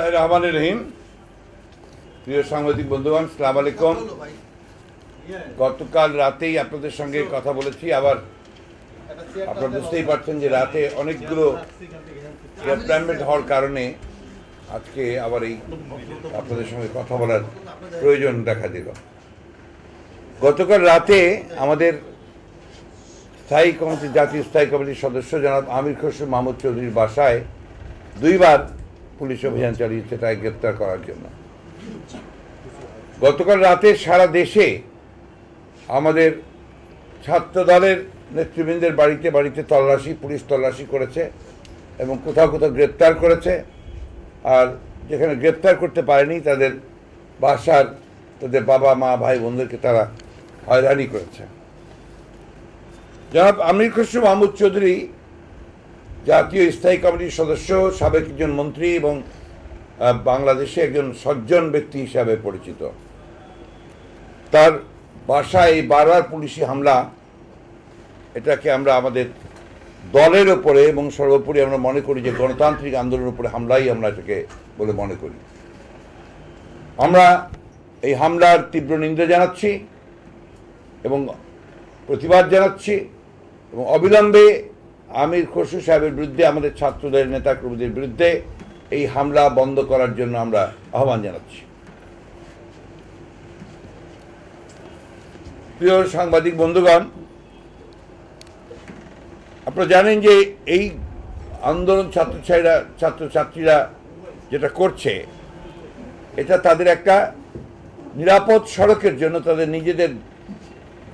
বিসমুল্লাহ রহমান রহিম প্রিয় সাংবাদিক বন্ধুগণ সালাম আলাইকুম গতকাল রাতেই আপনাদের সঙ্গে কথা বলেছি আবার আপনারা বুঝতেই পারছেন যে রাতে অনেকগুলো অ্যাপয়েন্টমেন্ট হওয়ার কারণে আজকে আবার এই আপনাদের সঙ্গে কথা বলার প্রয়োজন দেখা দিল গতকাল রাতে আমাদের স্থায়ী কমিটি জাতীয় স্থায়ী কমিটির সদস্য জনাব আমির খসরু মাহমুদ চৌধুরীর বাসায় দুইবার পুলিশ অভিযান চালিয়েছে তাই গ্রেপ্তার করার জন্য গতকাল রাতে সারা দেশে আমাদের ছাত্র দলের নেতৃবৃন্দের বাড়িতে বাড়িতে তল্লাশি পুলিশ তল্লাশি করেছে এবং কোথাও কোথাও গ্রেপ্তার করেছে আর যেখানে গ্রেপ্তার করতে পারেনি তাদের বাসার তাদের বাবা মা ভাই বোনদেরকে তারা হয়রানি করেছে জনাব আমির খসরু মাহমুদ চৌধুরী জাতীয় স্থায়ী কমিটির সদস্য সাবেক একজন মন্ত্রী এবং বাংলাদেশে একজন সজ্জন ব্যক্তি হিসাবে পরিচিত তার বাসায় বারবার পুলিশি হামলা এটাকে আমরা আমাদের দলের ওপরে এবং সর্বোপরি আমরা মনে করি যে গণতান্ত্রিক আন্দোলনের উপরে হামলাই আমরা এটাকে বলে মনে করি আমরা এই হামলার তীব্র নিন্দা জানাচ্ছি এবং প্রতিবাদ জানাচ্ছি এবং অবিলম্বে আমির খসরু সাহেবের বিরুদ্ধে আমাদের ছাত্রদের নেতা কর্মীদের বিরুদ্ধে এই হামলা বন্ধ করার জন্য আমরা আহ্বান জানাচ্ছি প্রিয় সাংবাদিক বন্ধুগণ আপনারা জানেন যে এই আন্দোলন ছাত্রছাত্রীরা ছাত্রছাত্রীরা যেটা করছে এটা তাদের একটা নিরাপদ সড়কের জন্য তাদের নিজেদের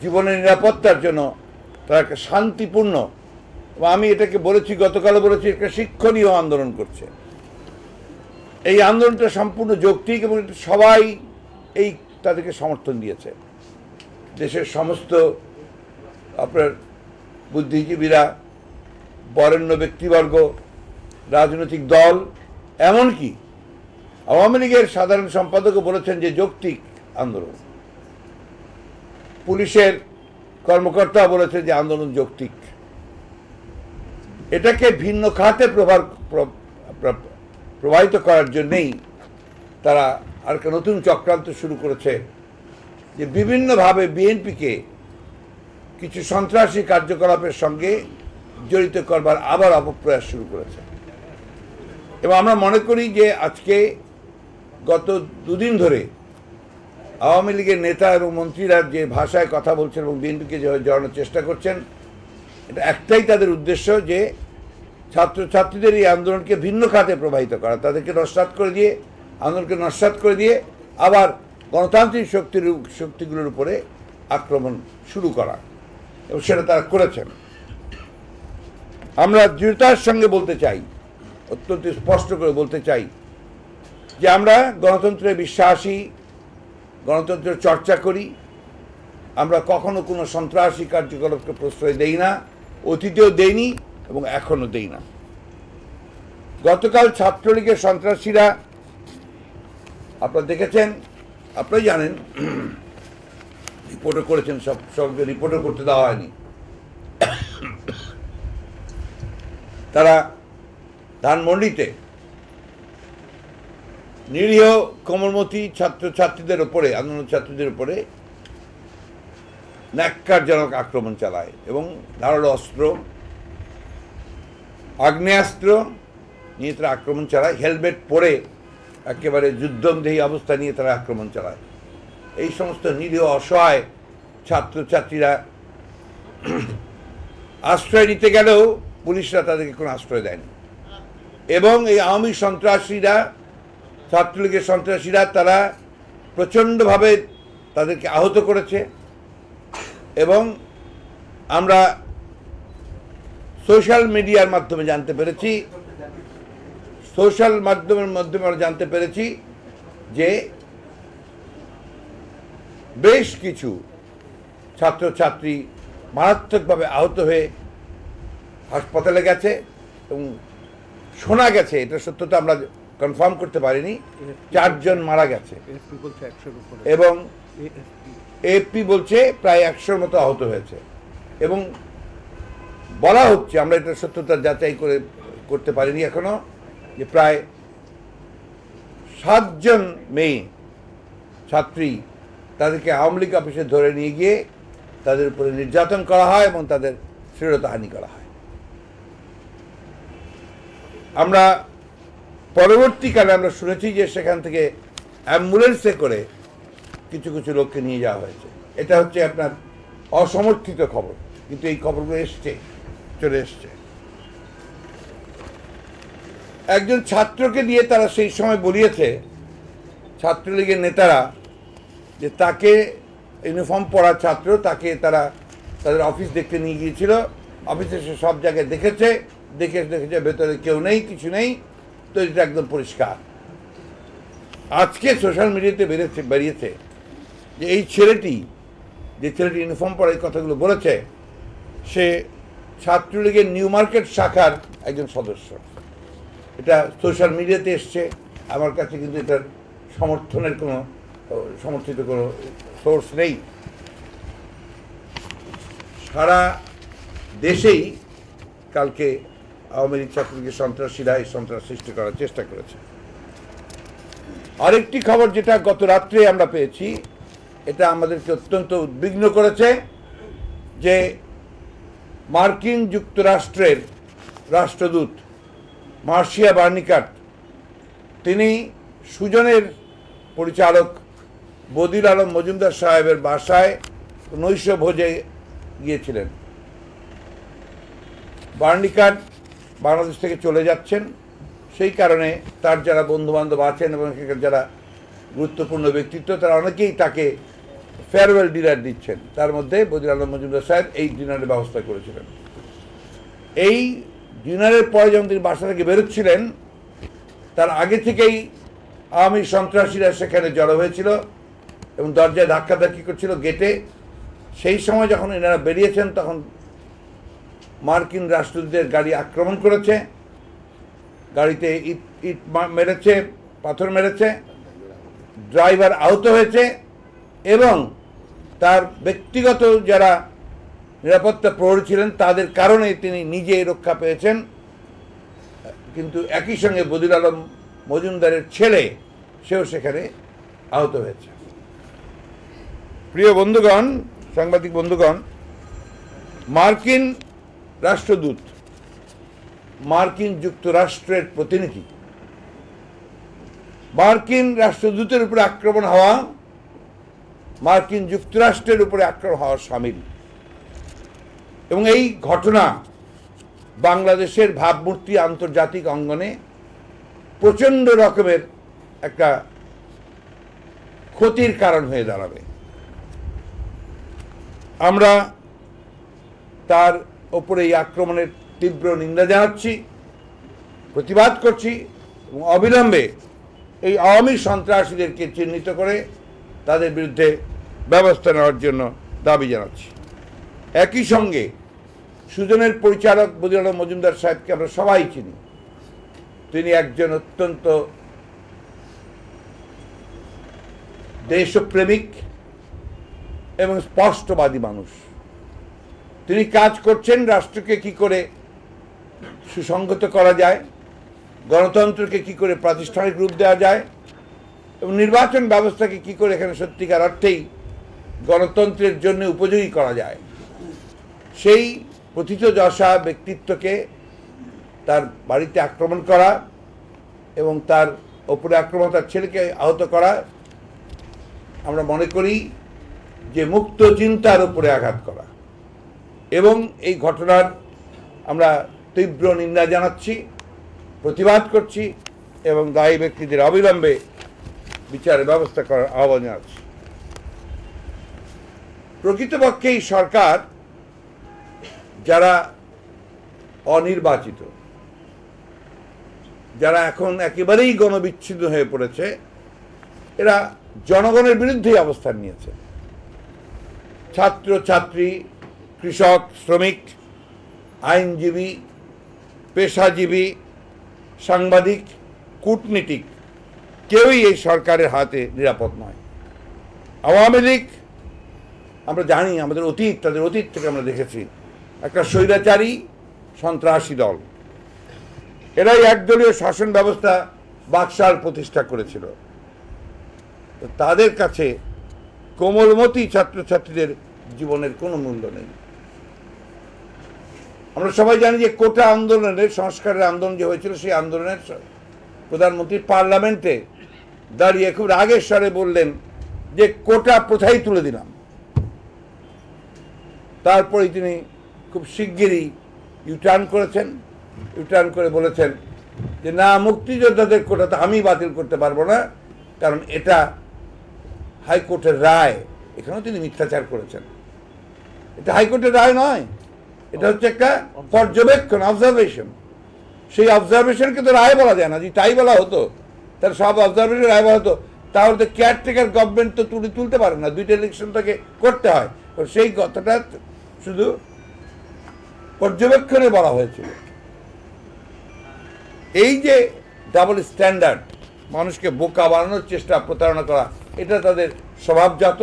জীবনের নিরাপত্তার জন্য তারা একটা শান্তিপূর্ণ আমি এটাকে বলেছি গতকালও বলেছি একটা শিক্ষণীয় আন্দোলন করছে এই আন্দোলনটা সম্পূর্ণ যৌক্তিক এবং সবাই এই তাদেরকে সমর্থন দিয়েছে দেশের সমস্ত আপনার বুদ্ধিজীবীরা বরেণ্য ব্যক্তিবর্গ রাজনৈতিক দল এমনকি আওয়ামী লীগের সাধারণ সম্পাদকও বলেছেন যে যৌক্তিক আন্দোলন পুলিশের কর্মকর্তা বলেছে যে আন্দোলন যৌক্তিক এটাকে ভিন্ন খাতে প্রভাব প্রবাহিত করার জন্যেই তারা আর একটা নতুন চক্রান্ত শুরু করেছে যে বিভিন্নভাবে বিএনপিকে কিছু সন্ত্রাসী কার্যকলাপের সঙ্গে জড়িত করবার আবার অপপ্রয়াস শুরু করেছে এবং আমরা মনে করি যে আজকে গত দুদিন ধরে আওয়ামী লীগের নেতা এবং মন্ত্রীরা যে ভাষায় কথা বলছেন এবং বিএনপিকে যেভাবে জড়ানোর চেষ্টা করছেন এটা একটাই তাদের উদ্দেশ্য যে ছাত্রছাত্রীদের এই আন্দোলনকে ভিন্ন খাতে প্রবাহিত করা তাদেরকে নস্বাত করে দিয়ে আন্দোলনকে নস্বাত করে দিয়ে আবার গণতান্ত্রিক শক্তির শক্তিগুলোর উপরে আক্রমণ শুরু করা এবং সেটা তারা করেছেন আমরা দৃঢ়তার সঙ্গে বলতে চাই অত্যন্ত স্পষ্ট করে বলতে চাই যে আমরা গণতন্ত্রে বিশ্বাসী গণতন্ত্রের চর্চা করি আমরা কখনো কোনো সন্ত্রাসী কার্যকলাপকে প্রশ্রয় দেই না অতীতেও দেইনি এবং এখনও দেই না গতকাল ছাত্রলীগের সন্ত্রাসীরা আপনারা দেখেছেন আপনারাই জানেন রিপোর্টও করেছেন সব সবকে রিপোর্টও করতে দেওয়া হয়নি তারা ধানমন্ডিতে নিরীহ কোমলমতি ছাত্রছাত্রীদের ওপরে আন্দোলন ছাত্রীদের উপরে ন্যাক্কারজনক আক্রমণ চালায় এবং ধারালো অস্ত্র আগ্নেয়াস্ত্র নিয়ে তারা আক্রমণ চালায় হেলমেট পরে একেবারে যুদ্ধমদেহী অবস্থা নিয়ে তারা আক্রমণ চালায় এই সমস্ত নিরীহ অসহায় ছাত্রছাত্রীরা আশ্রয় নিতে গেলেও পুলিশরা তাদেরকে কোনো আশ্রয় দেয়নি এবং এই আওয়ামী সন্ত্রাসীরা ছাত্রলীগের সন্ত্রাসীরা তারা প্রচণ্ডভাবে তাদেরকে আহত করেছে এবং আমরা সোশ্যাল মিডিয়ার মাধ্যমে জানতে পেরেছি সোশ্যাল মাধ্যমের মাধ্যমে আমরা জানতে পেরেছি যে বেশ কিছু ছাত্রছাত্রী মারাত্মকভাবে আহত হয়ে হাসপাতালে গেছে এবং শোনা গেছে এটা সত্যতা আমরা কনফার্ম করতে পারিনি চারজন মারা গেছে এবং এপি বলছে প্রায় একশোর মতো আহত হয়েছে এবং বলা হচ্ছে আমরা এটা সত্যতা যাচাই করে করতে পারিনি এখনো যে প্রায় সাতজন মেয়ে ছাত্রী তাদেরকে আওয়ামী লীগ অফিসে ধরে নিয়ে গিয়ে তাদের উপরে নির্যাতন করা হয় এবং তাদের শ্রীরতাহানি করা হয় আমরা পরবর্তীকালে আমরা শুনেছি যে সেখান থেকে অ্যাম্বুলেন্সে করে কিছু কিছু লোককে নিয়ে যাওয়া হয়েছে এটা হচ্ছে আপনার অসমর্থিত খবর কিন্তু এই খবরগুলো এসছে চলে এসছে একজন ছাত্রকে দিয়ে তারা সেই সময় বলিয়েছে ছাত্রলীগের নেতারা যে তাকে ইউনিফর্ম পরা ছাত্র তাকে তারা তাদের অফিস দেখতে নিয়ে গিয়েছিল অফিসে সে সব জায়গায় দেখেছে দেখে দেখেছে ভেতরে কেউ নেই কিছু নেই তো এটা একদম পরিষ্কার আজকে সোশ্যাল মিডিয়াতে বেড়েছে বেরিয়েছে যে এই ছেলেটি যে ছেলেটি ইউনিফর্ম পরার কথাগুলো বলেছে সে ছাত্রলীগের নিউ মার্কেট শাখার একজন সদস্য এটা সোশ্যাল মিডিয়াতে এসছে আমার কাছে কিন্তু এটার সমর্থনের কোনো সমর্থিত কোনো সোর্স নেই সারা দেশেই কালকে আওয়ামী লীগ ছাত্রলীগের সন্ত্রাসীরা এই সন্ত্রাস সৃষ্টি করার চেষ্টা করেছে আরেকটি খবর যেটা গত রাত্রে আমরা পেয়েছি এটা আমাদেরকে অত্যন্ত উদ্বিগ্ন করেছে যে মার্কিন যুক্তরাষ্ট্রের রাষ্ট্রদূত মার্শিয়া বার্নিকাট তিনি সুজনের পরিচালক বদির আলম মজুমদার সাহেবের বাসায় নৈশ ভোজে গিয়েছিলেন বার্নিকাট বাংলাদেশ থেকে চলে যাচ্ছেন সেই কারণে তার যারা বন্ধুবান্ধব আছেন এবং সেখানে যারা গুরুত্বপূর্ণ ব্যক্তিত্ব তারা অনেকেই তাকে ফেয়ারওয়েল ডিনার দিচ্ছেন তার মধ্যে বদির আলম মজুমদার সাহেব এই ডিনারের ব্যবস্থা করেছিলেন এই ডিনারের পরে যখন তিনি বাসা থেকে বেরোচ্ছিলেন তার আগে থেকেই আওয়ামী সন্ত্রাসীরা সেখানে জড়ো হয়েছিল এবং দরজায় ধাক্কা ধাক্কি করছিল গেটে সেই সময় যখন এনারা বেরিয়েছেন তখন মার্কিন রাষ্ট্রদূতের গাড়ি আক্রমণ করেছে গাড়িতে ইট ইট মেরেছে পাথর মেরেছে ড্রাইভার আহত হয়েছে এবং তার ব্যক্তিগত যারা নিরাপত্তা প্রহরী ছিলেন তাদের কারণে তিনি নিজেই রক্ষা পেয়েছেন কিন্তু একই সঙ্গে বদির আলম মজুমদারের ছেলে সেও সেখানে আহত হয়েছে প্রিয় বন্ধুগণ সাংবাদিক বন্ধুগণ মার্কিন রাষ্ট্রদূত মার্কিন যুক্তরাষ্ট্রের প্রতিনিধি মার্কিন রাষ্ট্রদূতের উপরে আক্রমণ হওয়া মার্কিন যুক্তরাষ্ট্রের উপরে আক্রমণ হওয়ার সামিল এবং এই ঘটনা বাংলাদেশের ভাবমূর্তি আন্তর্জাতিক অঙ্গনে প্রচণ্ড রকমের একটা ক্ষতির কারণ হয়ে দাঁড়াবে আমরা তার ওপরে এই আক্রমণের তীব্র নিন্দা জানাচ্ছি প্রতিবাদ করছি এবং অবিলম্বে এই আওয়ামী সন্ত্রাসীদেরকে চিহ্নিত করে তাদের বিরুদ্ধে ব্যবস্থা নেওয়ার জন্য দাবি জানাচ্ছি একই সঙ্গে সুজনের পরিচালক বদিরাল মজুমদার সাহেবকে আমরা সবাই চিনি তিনি একজন অত্যন্ত দেশপ্রেমিক এবং স্পষ্টবাদী মানুষ তিনি কাজ করছেন রাষ্ট্রকে কি করে সুসংগত করা যায় গণতন্ত্রকে কি করে প্রাতিষ্ঠানিক রূপ দেওয়া যায় এবং নির্বাচন ব্যবস্থাকে কি করে এখানে সত্যিকার অর্থেই গণতন্ত্রের জন্য উপযোগী করা যায় সেই প্রথিত দশা ব্যক্তিত্বকে তার বাড়িতে আক্রমণ করা এবং তার ওপরে আক্রমণ তার ছেলেকে আহত করা আমরা মনে করি যে মুক্ত চিন্তার উপরে আঘাত করা এবং এই ঘটনার আমরা তীব্র নিন্দা জানাচ্ছি প্রতিবাদ করছি এবং দায়ী ব্যক্তিদের অবিলম্বে বিচারের ব্যবস্থা করার আহ্বান জানাচ্ছি প্রকৃতপক্ষে এই সরকার যারা অনির্বাচিত যারা এখন একেবারেই গণবিচ্ছিন্ন হয়ে পড়েছে এরা জনগণের বিরুদ্ধেই অবস্থান নিয়েছে ছাত্র ছাত্রী কৃষক শ্রমিক আইনজীবী পেশাজীবী সাংবাদিক কূটনীতিক কেউই এই সরকারের হাতে নিরাপদ নয় আওয়ামী লীগ আমরা জানি আমাদের অতীত তাদের অতীত থেকে আমরা দেখেছি একটা স্বৈরাচারী সন্ত্রাসী দল এরাই একদলীয় শাসন ব্যবস্থা বাকশাল প্রতিষ্ঠা করেছিল তাদের কাছে কোমলমতি ছাত্রছাত্রীদের জীবনের কোনো মূল্য নেই আমরা সবাই জানি যে কোটা আন্দোলনের সংস্কারের আন্দোলন যে হয়েছিল সেই আন্দোলনের প্রধানমন্ত্রী পার্লামেন্টে দাঁড়িয়ে খুব রাগের স্বরে বললেন যে কোটা কোথায় তুলে দিলাম তারপরে তিনি খুব শিগগিরই ইউটার্ন করেছেন ইউটার্ন করে বলেছেন যে না মুক্তিযোদ্ধাদের কোটা তো আমি বাতিল করতে পারবো না কারণ এটা হাইকোর্টের রায় এখানেও তিনি মিথ্যাচার করেছেন এটা হাইকোর্টের রায় নয় এটা হচ্ছে একটা পর্যবেক্ষণ অবজারভেশন সেই অবজারভেশনকে তো রায় বলা যায় না যে তাই বলা হতো তারা সব অবজারভেশন রায়বার হতো তাহলে তো কেয়ারটেকার গভর্নমেন্ট তো তুলে তুলতে পারে না দুইটা ইলেকশন তাকে করতে হয় সেই কথাটা শুধু পর্যবেক্ষণে বলা হয়েছিল এই যে ডাবল স্ট্যান্ডার্ড মানুষকে বোকা বানানোর চেষ্টা প্রতারণা করা এটা তাদের স্বভাবজাত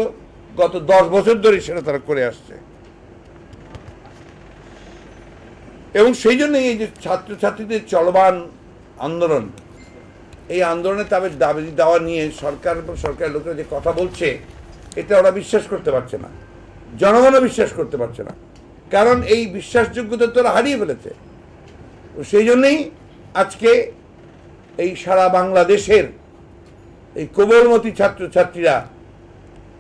গত দশ বছর ধরে সেটা তারা করে আসছে এবং সেই জন্য এই যে ছাত্রছাত্রীদের চলমান আন্দোলন এই আন্দোলনে তাদের দাবি দেওয়া নিয়ে সরকার সরকারের লোকেরা যে কথা বলছে এটা ওরা বিশ্বাস করতে পারছে না জনগণও বিশ্বাস করতে পারছে না কারণ এই বিশ্বাসযোগ্যতা তো হারিয়ে ফেলেছে তো সেই জন্যেই আজকে এই সারা বাংলাদেশের এই কোমলমতি ছাত্রছাত্রীরা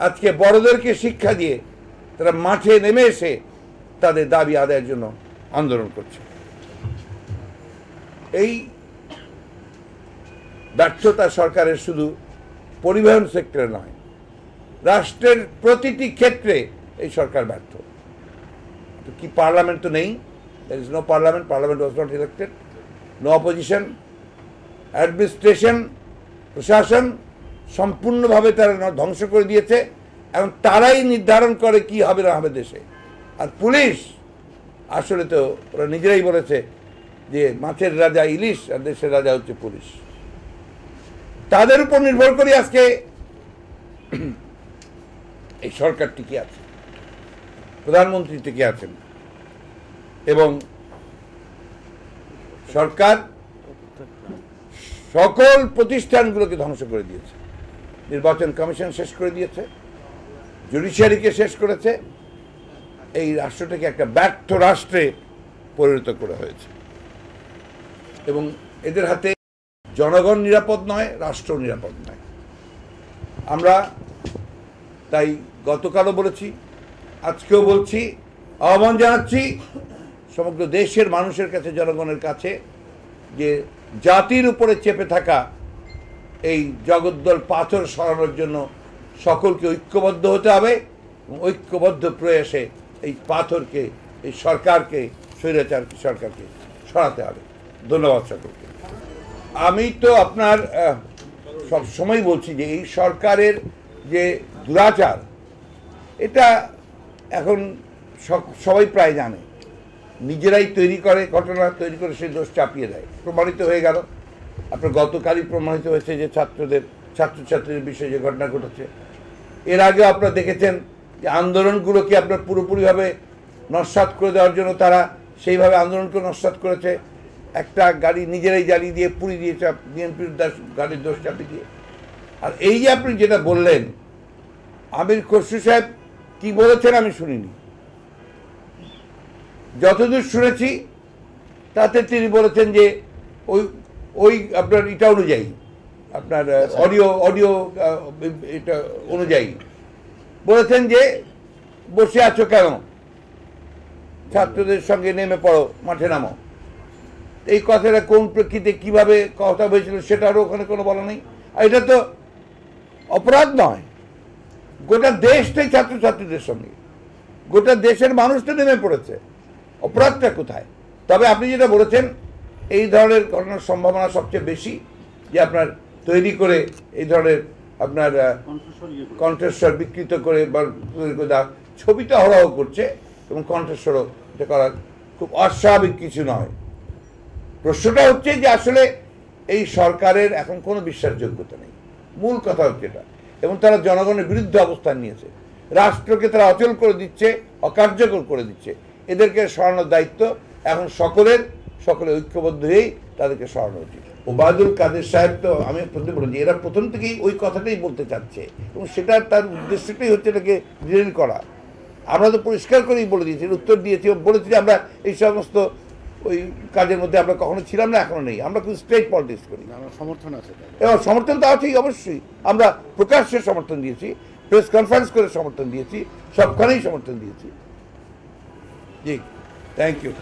আজকে বড়দেরকে শিক্ষা দিয়ে তারা মাঠে নেমে এসে তাদের দাবি আদায়ের জন্য আন্দোলন করছে এই ব্যর্থতা সরকারের শুধু পরিবহন সেক্টরে নয় রাষ্ট্রের প্রতিটি ক্ষেত্রে এই সরকার ব্যর্থ তো কি পার্লামেন্ট তো নেই there is no parliament parliament was not elected no opposition administration প্রশাসন সম্পূর্ণভাবে তারা ধ্বংস করে দিয়েছে এবং তারাই নির্ধারণ করে কি হবে না হবে দেশে আর পুলিশ আসলে তো ওরা নিজেরাই বলেছে যে মাছের রাজা ইলিশ আর দেশের রাজা হচ্ছে পুলিশ তাদের উপর নির্ভর করে আজকে এই সরকার টিকে আছে প্রধানমন্ত্রী টিকে আছেন এবং সরকার সকল প্রতিষ্ঠানগুলোকে ধ্বংস করে দিয়েছে নির্বাচন কমিশন শেষ করে দিয়েছে জুডিশিয়ারিকে শেষ করেছে এই রাষ্ট্রটাকে একটা ব্যর্থ রাষ্ট্রে পরিণত করা হয়েছে এবং এদের হাতে জনগণ নিরাপদ নয় রাষ্ট্র নিরাপদ নয় আমরা তাই গতকালও বলেছি আজকেও বলছি আহ্বান জানাচ্ছি সমগ্র দেশের মানুষের কাছে জনগণের কাছে যে জাতির উপরে চেপে থাকা এই জগদ্দল পাথর সরানোর জন্য সকলকে ঐক্যবদ্ধ হতে হবে এবং ঐক্যবদ্ধ প্রয়াসে এই পাথরকে এই সরকারকে স্বৈরাচার সরকারকে সরাতে হবে ধন্যবাদ সকলকে আমি তো আপনার সব সময় বলছি যে এই সরকারের যে দুরাচার এটা এখন সবাই প্রায় জানে নিজেরাই তৈরি করে ঘটনা তৈরি করে সেই দোষ চাপিয়ে দেয় প্রমাণিত হয়ে গেল আপনার গতকালই প্রমাণিত হয়েছে যে ছাত্রদের ছাত্রছাত্রীদের বিষয়ে যে ঘটনা ঘটেছে এর আগেও আপনারা দেখেছেন যে আন্দোলনগুলোকে আপনার পুরোপুরিভাবে নস্বাত করে দেওয়ার জন্য তারা সেইভাবে আন্দোলনকে নস্বাত করেছে একটা গাড়ি নিজেরাই জ্বালিয়ে দিয়ে পুড়ি দিয়েছে বিএনপির দাস গাড়ির দোষ চাপি দিয়ে আর এই যে আপনি যেটা বললেন আমির খসরু সাহেব কি বলেছেন আমি শুনিনি যতদূর শুনেছি তাতে তিনি বলেছেন যে ওই ওই আপনার এটা অনুযায়ী আপনার আচ্ছা। অডিও অডিও এটা অনুযায়ী বলেছেন যে বসে আছো কেন ছাত্রদের সঙ্গে নেমে পড়ো মাঠে নামো এই কথাটা কোন প্রেক্ষিতে কিভাবে কথা হয়েছিল সেটারও ওখানে কোনো বলা নেই আর এটা তো অপরাধ নয় গোটা দেশটাই ছাত্রছাত্রীদের সঙ্গে গোটা দেশের মানুষ তো নেমে পড়েছে অপরাধটা কোথায় তবে আপনি যেটা বলেছেন এই ধরনের ঘটনার সম্ভাবনা সবচেয়ে বেশি যে আপনার তৈরি করে এই ধরনের আপনার ইয়ে কণ্ঠস্বর বিকৃত করে বা ছবিটা হরাহ করছে এবং কণ্ঠস্বরও এটা করা খুব অস্বাভাবিক কিছু নয় প্রশ্নটা হচ্ছে যে আসলে এই সরকারের এখন কোনো বিশ্বাসযোগ্যতা নেই মূল কথা হচ্ছে এটা এবং তারা জনগণের বিরুদ্ধে অবস্থান নিয়েছে রাষ্ট্রকে তারা অচল করে দিচ্ছে অকার্যকর করে দিচ্ছে এদেরকে সরানোর দায়িত্ব এখন সকলের সকলে ঐক্যবদ্ধ হয়েই তাদেরকে সরানো উচিত ওবায়দুল কাদের সাহেব তো আমি প্রথম বলেছি এরা প্রথম থেকেই ওই কথাটাই বলতে চাচ্ছে এবং সেটা তার উদ্দেশ্যটাই হচ্ছে এটাকে ডিরেল করা আমরা তো পরিষ্কার করেই বলে দিয়েছি উত্তর দিয়েছি বলেছি আমরা এই সমস্ত ওই কাজের মধ্যে আমরা কখনো ছিলাম না এখনো নেই আমরা কিন্তু স্টেট পলিটিক্স করি সমর্থন আছে এবং সমর্থন তো আছেই অবশ্যই আমরা প্রকাশ্যে সমর্থন দিয়েছি প্রেস কনফারেন্স করে সমর্থন দিয়েছি সবখানেই সমর্থন দিয়েছি জি থ্যাংক ইউ